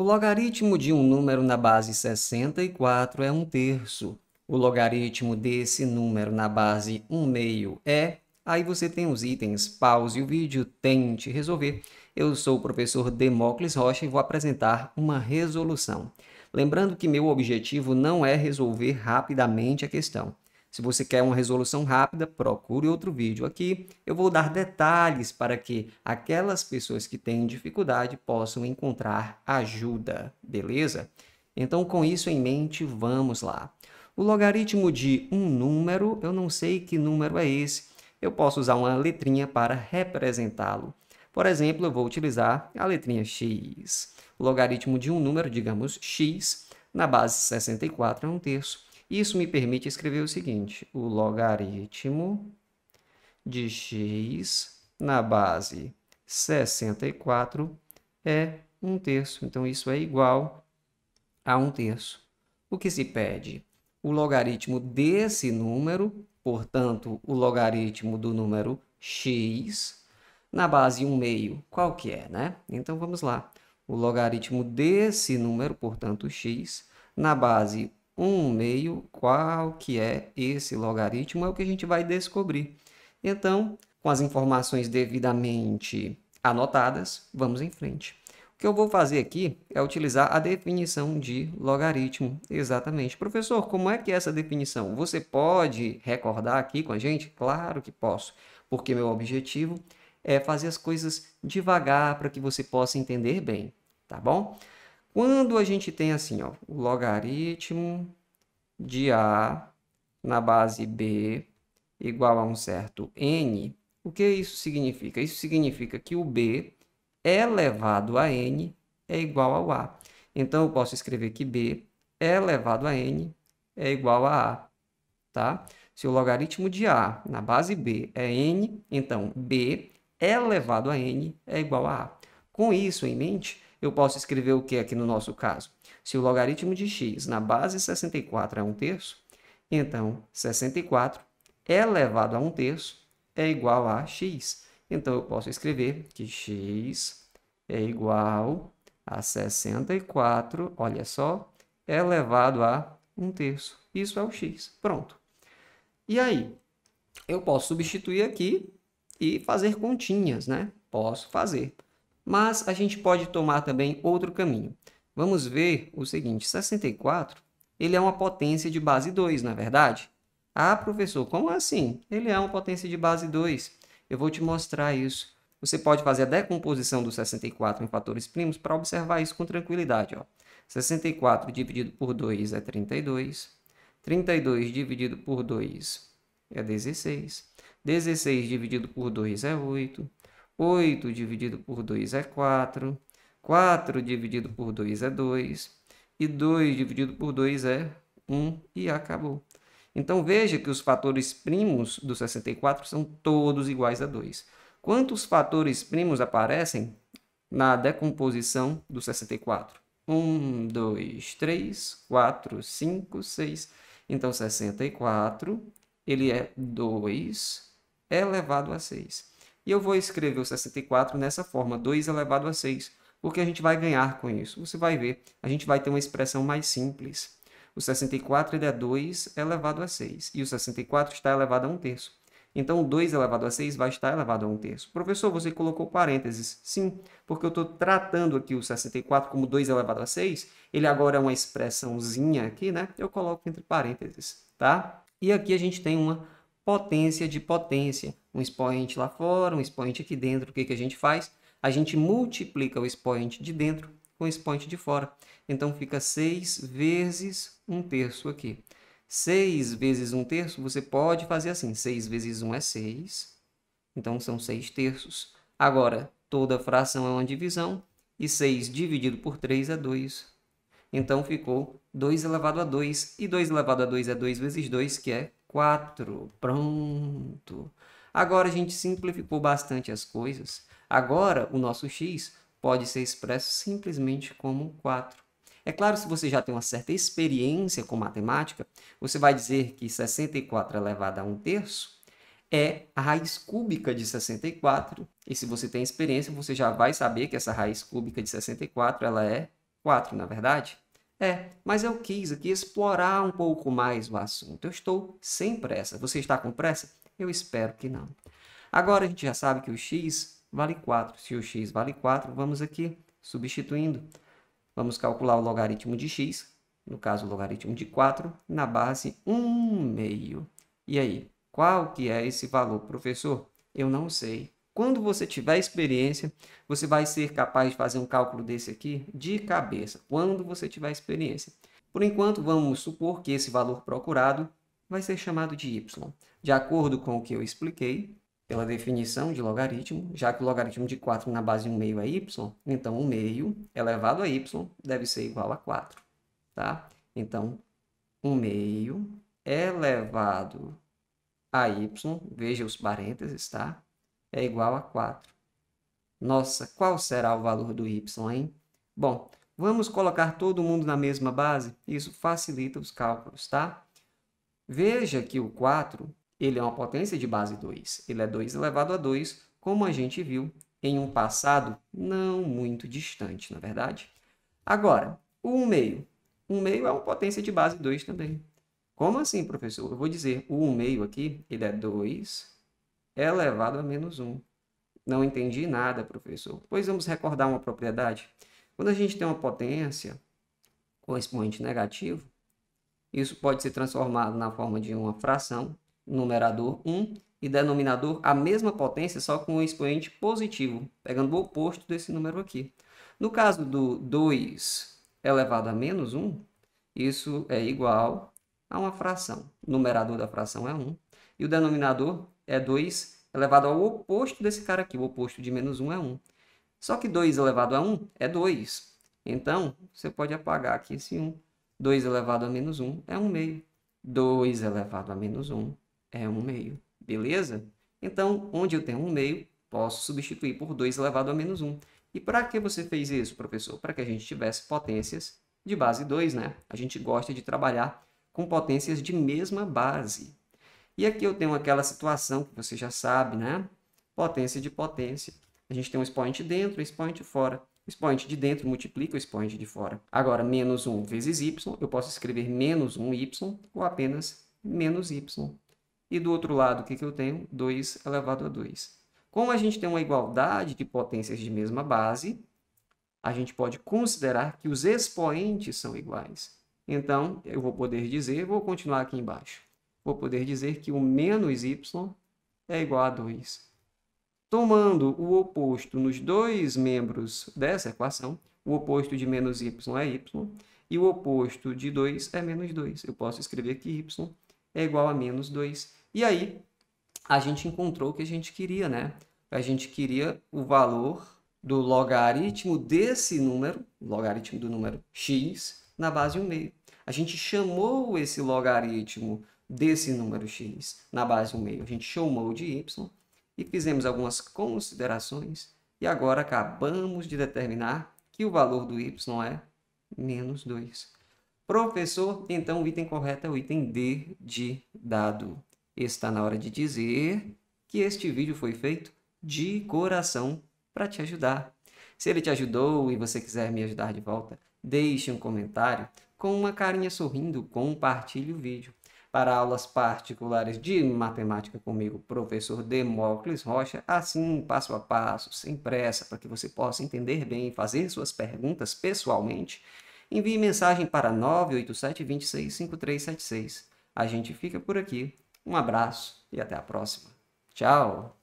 O logaritmo de um número na base 64 é um terço. O logaritmo desse número na base 1 meio é. Aí você tem os itens. Pause o vídeo, tente resolver. Eu sou o professor Demócles Rocha e vou apresentar uma resolução. Lembrando que meu objetivo não é resolver rapidamente a questão. Se você quer uma resolução rápida, procure outro vídeo aqui. Eu vou dar detalhes para que aquelas pessoas que têm dificuldade possam encontrar ajuda, beleza? Então, com isso em mente, vamos lá. O logaritmo de um número, eu não sei que número é esse, eu posso usar uma letrinha para representá-lo. Por exemplo, eu vou utilizar a letrinha x. O logaritmo de um número, digamos x, na base 64 é um terço. Isso me permite escrever o seguinte: o logaritmo de x na base 64 é 1 terço. Então, isso é igual a 1 terço. O que se pede? O logaritmo desse número, portanto, o logaritmo do número x, na base 1 meio, qual que é, né? Então, vamos lá. O logaritmo desse número, portanto, x, na base 1 meio, qual que é esse logaritmo, é o que a gente vai descobrir. Então, com as informações devidamente anotadas, vamos em frente. O que eu vou fazer aqui é utilizar a definição de logaritmo. Exatamente. Professor, como é que é essa definição? Você pode recordar aqui com a gente? Claro que posso, porque meu objetivo é fazer as coisas devagar para que você possa entender bem, tá bom? Quando a gente tem assim, ó, o logaritmo de A na base B igual a um certo N, o que isso significa? Isso significa que o B é elevado a N é igual ao A. Então, eu posso escrever que B é elevado a N é igual a A, tá? Se o logaritmo de A na base B é N, então B elevado a N é igual a A. Com isso em mente, eu posso escrever o que aqui no nosso caso? Se o logaritmo de x na base 64 é 1 terço, então 64 elevado a 1 terço é igual a x. Então, eu posso escrever que x é igual a 64, olha só, elevado a 1 terço. Isso é o x. Pronto. E aí, eu posso substituir aqui e fazer continhas, né? Posso fazer. Mas a gente pode tomar também outro caminho. Vamos ver o seguinte, 64, ele é uma potência de base 2, não é verdade? Ah, professor, como assim? Ele é uma potência de base 2. Eu vou te mostrar isso. Você pode fazer a decomposição do 64 em fatores primos para observar isso com tranquilidade. Ó. 64 dividido por 2 é 32. 32 dividido por 2 é 16. 16 dividido por 2 é 8. 8 dividido por 2 é 4, 4 dividido por 2 é 2, e 2 dividido por 2 é 1 e acabou. Então veja que os fatores primos do 64 são todos iguais a 2. Quantos fatores primos aparecem na decomposição do 64? 1, 2, 3, 4, 5, 6. Então 64 ele é 2 elevado a 6. E eu vou escrever o 64 nessa forma, 2 elevado a 6, porque a gente vai ganhar com isso. Você vai ver, a gente vai ter uma expressão mais simples. O 64 ele é 2 elevado a 6, e o 64 está elevado a 1 terço. Então, 2 elevado a 6 vai estar elevado a 1 terço. Professor, você colocou parênteses. Sim, porque eu estou tratando aqui o 64 como 2 elevado a 6. Ele agora é uma expressãozinha aqui, né? Eu coloco entre parênteses, tá? E aqui a gente tem uma potência de potência. Um expoente lá fora, um expoente aqui dentro. O que, que a gente faz? A gente multiplica o expoente de dentro com o expoente de fora. Então fica 6 vezes 1 terço aqui. 6 vezes 1 terço, você pode fazer assim. 6 vezes 1 é 6. Então são 6 terços. Agora, toda fração é uma divisão. E 6 dividido por 3 é 2. Então ficou 2 elevado a 2. E 2 elevado a 2 é 2 vezes 2, que é 4. Pronto. Agora a gente simplificou bastante as coisas. Agora o nosso x pode ser expresso simplesmente como 4. É claro, se você já tem uma certa experiência com matemática, você vai dizer que 64 elevado a 1 terço é a raiz cúbica de 64. E se você tem experiência, você já vai saber que essa raiz cúbica de 64 ela é 4, na é verdade? É, mas eu quis aqui explorar um pouco mais o assunto. Eu estou sem pressa. Você está com pressa? Eu espero que não. Agora a gente já sabe que o x vale 4. Se o x vale 4, vamos aqui substituindo. Vamos calcular o logaritmo de x, no caso o logaritmo de 4, na base 1 meio. E aí, qual que é esse valor, professor? Eu não sei. Quando você tiver experiência, você vai ser capaz de fazer um cálculo desse aqui de cabeça, quando você tiver experiência. Por enquanto, vamos supor que esse valor procurado vai ser chamado de y. De acordo com o que eu expliquei, pela definição de logaritmo, já que o logaritmo de 4 na base 1 meio é y, então 1 meio elevado a y deve ser igual a 4. Tá? Então, 1 meio elevado a y, veja os parênteses, tá? é igual a 4. Nossa, qual será o valor do y, hein? Bom, vamos colocar todo mundo na mesma base? Isso facilita os cálculos, tá? Veja que o 4 ele é uma potência de base 2. Ele é 2 elevado a 2, como a gente viu em um passado não muito distante, na é verdade? Agora, o 1 meio. 1 meio é uma potência de base 2 também. Como assim, professor? Eu vou dizer, o 1 meio aqui, ele é 2 elevado é a menos 1. Não entendi nada, professor. Pois vamos recordar uma propriedade. Quando a gente tem uma potência com expoente negativo, isso pode ser transformado na forma de uma fração, numerador 1 e denominador a mesma potência, só com um expoente positivo, pegando o oposto desse número aqui. No caso do 2 elevado a menos 1, isso é igual a uma fração. O numerador da fração é 1 e o denominador é 2 elevado ao oposto desse cara aqui. O oposto de menos 1 é 1. Só que 2 elevado a 1 é 2. Então, você pode apagar aqui esse 1. 2 elevado a menos 1 é 1 meio. 2 elevado a menos 1 é 1 meio. Beleza? Então, onde eu tenho 1 meio, posso substituir por 2 elevado a menos 1. E para que você fez isso, professor? Para que a gente tivesse potências de base 2, né? A gente gosta de trabalhar com potências de mesma base. E aqui eu tenho aquela situação que você já sabe, né? Potência de potência. A gente tem um expoente dentro, um expoente fora. O expoente de dentro multiplica o expoente de fora. Agora, menos 1 vezes y, eu posso escrever menos 1y ou apenas menos y. E do outro lado, o que, que eu tenho? 2 elevado a 2. Como a gente tem uma igualdade de potências de mesma base, a gente pode considerar que os expoentes são iguais. Então, eu vou poder dizer, vou continuar aqui embaixo vou poder dizer que o menos y é igual a 2. Tomando o oposto nos dois membros dessa equação, o oposto de menos y é y, e o oposto de 2 é menos 2. Eu posso escrever que y é igual a menos 2. E aí, a gente encontrou o que a gente queria, né? A gente queria o valor do logaritmo desse número, logaritmo do número x, na base 1 meio. A gente chamou esse logaritmo desse número x na base 1 meio, a gente chamou de y e fizemos algumas considerações e agora acabamos de determinar que o valor do y é menos 2. Professor, então o item correto é o item D de dado. Está na hora de dizer que este vídeo foi feito de coração para te ajudar. Se ele te ajudou e você quiser me ajudar de volta, deixe um comentário com uma carinha sorrindo, compartilhe o vídeo para aulas particulares de matemática comigo, professor Demócles Rocha, assim, passo a passo, sem pressa, para que você possa entender bem e fazer suas perguntas pessoalmente, envie mensagem para 987-265376. A gente fica por aqui. Um abraço e até a próxima. Tchau!